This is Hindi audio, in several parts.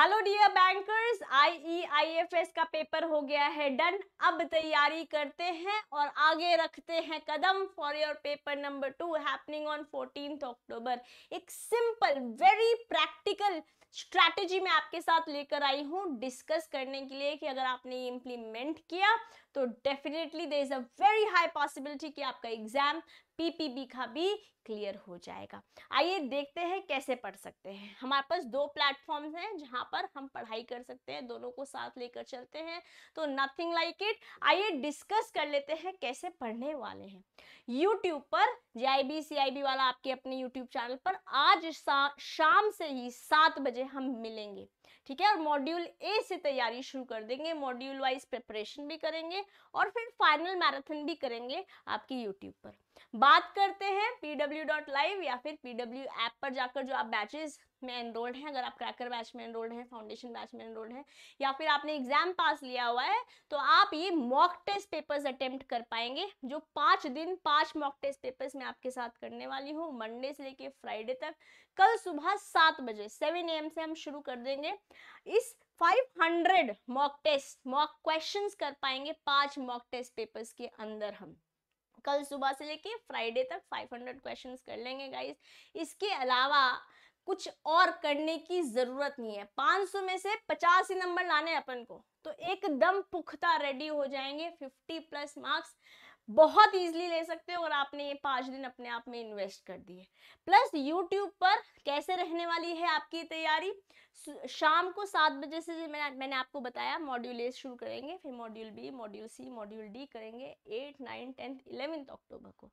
हेलो डियर बैंकर्स आईईआईएफएस का पेपर हो गया है डन अब तैयारी करते हैं और आगे रखते हैं कदम for your paper number two happening on fourteen October एक सिंपल वेरी प्रैक्टिकल स्ट्रैटेजी मैं आपके साथ लेकर आई हूं डिस्कस करने के लिए कि अगर आपने ये इम्प्लीमेंट किया तो definitely there is a very high possibility कि आपका एग्ज़ाम पीपीबी का भी क्लियर हो जाएगा आइए देखते हैं कैसे पढ़ सकते हैं हमारे पास दो प्लेटफॉर्म्स हैं जहां पर हम पढ़ाई कर सकते हैं दोनों को साथ लेकर चलते हैं तो नथिंग लाइक इट आइए डिस्कस कर लेते हैं कैसे पढ़ने वाले हैं यूट्यूब पर जे आई वाला आपके अपने यूट्यूब चैनल पर आज शाम से ही सात बजे हम मिलेंगे ठीक है और मॉड्यूल ए से तैयारी शुरू कर देंगे मॉड्यूल वाइज प्रिपरेशन भी करेंगे करेंगे और फिर फाइनल मैराथन भी करेंगे आपकी यूट्यूब पर बात करते हैं पीडब्ल्यू डॉट लाइव या फिर पीडब्ल्यू डब्ल्यू ऐप पर जाकर जो आप बैचेस में एनरोल्ड हैं अगर आप क्रैकर बैच में एनरोल्ड हैं फाउंडेशन बैच में एनरोल्ड हैं या फिर आपने एग्जाम पास लिया हुआ है तो आप ये मॉक टेस्ट पेपर्स अटेम्प्ट कर पाएंगे जो पाँच दिन पाँच मॉक टेस्ट पेपर्स मैं आपके साथ करने वाली हूँ मंडे से लेके फ्राइडे तक कल सुबह सात बजे सेवन ए से हम शुरू कर देंगे इस 500 मॉक टेस्ट मॉक क्वेश्चंस कर पाएंगे पांच मॉक टेस्ट पेपर्स के अंदर हम कल सुबह से लेके फ्राइडे तक 500 क्वेश्चंस कर लेंगे गाइस इसके अलावा कुछ और करने की जरूरत नहीं है 500 में से 50 ही नंबर लाने अपन को तो एकदम पुख्ता रेडी हो जाएंगे 50 प्लस मार्क्स बहुत इजीली ले सकते हो और आपने ये पाँच दिन अपने आप में इन्वेस्ट कर दिए प्लस यूट्यूब पर कैसे रहने वाली है आपकी तैयारी शाम को सात बजे से मैंने मैंने आपको बताया मॉड्यूल ए शुरू करेंगे फिर module B module C module D करेंगे eight nine tenth eleventh October को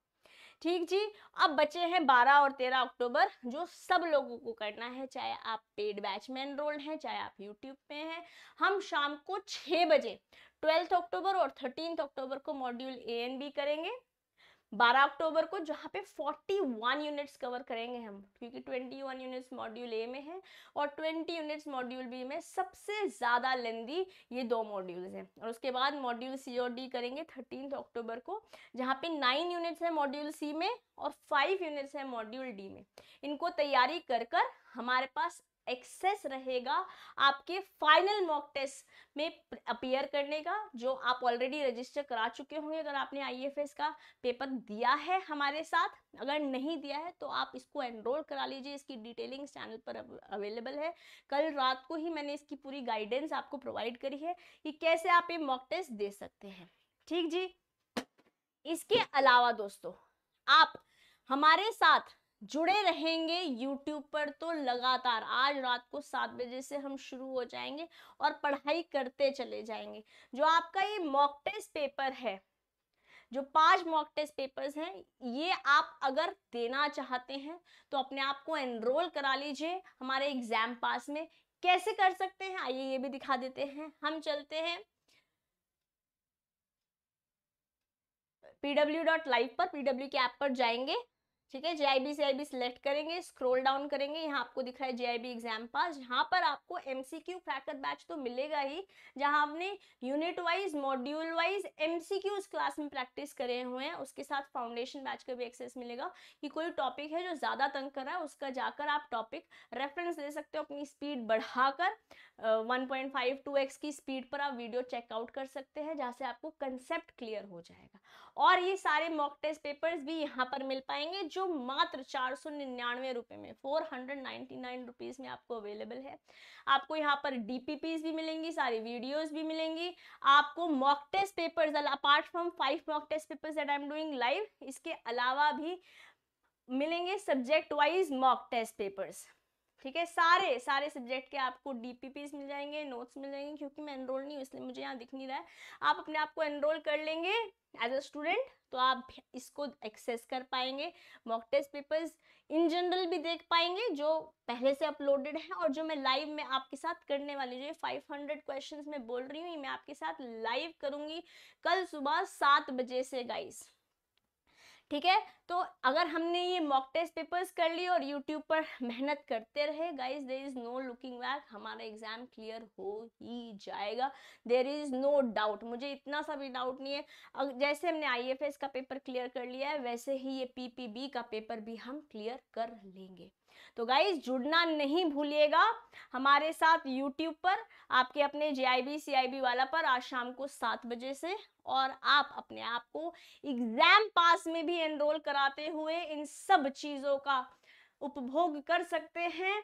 ठीक जी अब बचे हैं 12 और 13 अक्टूबर जो सब लोगों को करना है चाहे आप पेड बैच में एनरोल्ड हैं चाहे आप यूट्यूब पे हैं हम शाम को 6 बजे ट्वेल्थ अक्टूबर और थर्टीन अक्टूबर को मॉड्यूल ए एंड बी करेंगे 12 अक्टूबर को जहाँ पे 41 यूनिट्स कवर करेंगे हम क्योंकि 21 यूनिट्स मॉड्यूल ए में है और 20 यूनिट्स मॉड्यूल बी में सबसे ज़्यादा लेंदी ये दो मॉड्यूल्स हैं और उसके बाद मॉड्यूल सी और डी करेंगे थर्टीन अक्टूबर को जहाँ पे 9 यूनिट्स हैं मॉड्यूल सी में और 5 यूनिट्स हैं मॉड्यूल डी में इनको तैयारी कर कर हमारे पास एक्सेस रहेगा आपके फाइनल मॉक टेस्ट में अपीयर करने का जो आप ऑलरेडी रजिस्टर करा चुके होंगे अगर आपने आईएफएस का पेपर दिया है हमारे साथ अगर नहीं दिया है तो आप इसको एनरोल करा लीजिए इसकी डिटेलिंग चैनल पर अवेलेबल है कल रात को ही मैंने इसकी पूरी गाइडेंस आपको प्रोवाइड करी है कि कैसे आप ये मॉक टेस्ट दे सकते हैं ठीक जी इसके अलावा दोस्तों आप हमारे साथ जुड़े रहेंगे यूट्यूब पर तो लगातार आज रात को सात बजे से हम शुरू हो जाएंगे और पढ़ाई करते चले जाएंगे जो आपका ये मॉक टेस्ट पेपर है जो पांच मॉक टेस्ट पेपर्स हैं ये आप अगर देना चाहते हैं तो अपने आप को एनरोल करा लीजिए हमारे एग्जाम पास में कैसे कर सकते हैं आइए ये भी दिखा देते हैं हम चलते हैं पीडब्ल्यू डॉट लाइव पर पीडब्ल्यू के ऐप पर जाएंगे ठीक है जे बी से आई सिलेक्ट करेंगे स्क्रोल डाउन करेंगे यहाँ आपको दिख रहा है जे आई बी एग्जाम पास यहाँ पर आपको M C Q cracker batch तो मिलेगा ही जहाँ आपने unit wise module wise M C Q उस क्लास में प्रैक्टिस करे हुए हैं उसके साथ फाउंडेशन बैच का भी एक्सेस मिलेगा कि कोई टॉपिक है जो ज़्यादा तंग कर रहा है उसका जाकर आप टॉपिक रेफरेंस ले सकते हो अपनी स्पीड बढ़ाकर one point five two x की स्पीड पर आप वीडियो चेकआउट कर सकते हैं जहाँ से आपको कंसेप्ट क्लियर हो जाएगा और ये सारे मॉक टेस्ट पेपर्स भी यहाँ पर मिल पाएंगे जो मात्र चार सौ निन्यानवे रुपये में four hundred ninety nine rupees में आपको अवेलेबल है आपको यहाँ पर डी भी मिलेंगी सारी वीडियोज़ भी मिलेंगी आपको mock test papers apart from five mock test papers that I am doing live इसके अलावा भी मिलेंगे subject wise mock test papers ठीक है सारे सारे सब्जेक्ट के आपको डीपीपीस मिल जाएंगे नोट्स मिल जाएंगे क्योंकि मैं एनरोल नहीं हूँ इसलिए मुझे यहाँ दिख नहीं रहा है आप अपने आप को एनरोल कर लेंगे एज अ स्टूडेंट तो आप इसको एक्सेस कर पाएंगे mock test papers in general भी देख पाएंगे जो पहले से अपलोडेड है और जो मैं लाइव में आपके साथ करने वाली जो 500 क्वेश्चंस में बोल रही हूँ मैं आपके साथ लाइव करूँगी कल सुबह सात बजे से गाइस ठीक है तो अगर हमने ये मॉक टेस्ट पेपर्स कर लिए और यूट्यूब पर मेहनत करते रहे guys there is no looking back हमारा एग्ज़ाम क्लियर हो ही जाएगा देर इज़ नो डाउट मुझे इतना सा भी डाउट नहीं है जैसे हमने आई का पेपर क्लियर कर लिया है वैसे ही ये पी का पेपर भी हम क्लियर कर लेंगे तो गाइज जुड़ना नहीं भूलिएगा हमारे साथ यूट्यूब पर आपके अपने जे आई बी सी आई बी वाला पर आज शाम को सात बजे से और आप अपने आप को एग्ज़ाम पास में भी भी एनरोल कराते हुए इन सब चीज़ों का उपभोग कर सकते हैं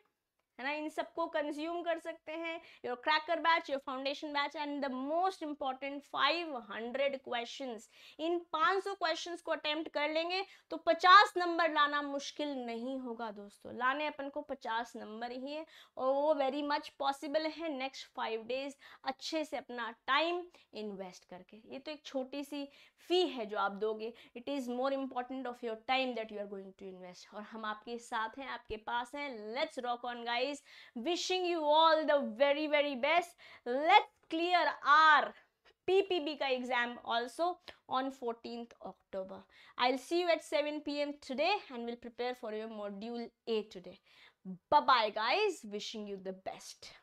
है ना इन सबको कंज्यूम कर सकते हैं your cracker batch your foundation batch and the most important 500 questions इन 500 क्वेश्चंस को अटेम्प्ट कर लेंगे तो 50 नंबर लाना मुश्किल नहीं होगा दोस्तों लाने अपन को 50 नंबर ही है और वो वेरी मच पॉसिबल है नेक्स्ट फाइव डेज अच्छे से अपना टाइम इन्वेस्ट करके ये तो एक छोटी सी फी है जो आप दोगे it is more important of your time that you are going to invest और हम आपके साथ हैं आपके पास हैं let's rock on guys guys. Wishing you all the very, very best. Let's clear our PPB ka exam also on 14th October. I'll see you at 7 p.m. today and we'll prepare for your module A today. Bye-bye guys. Wishing you the best.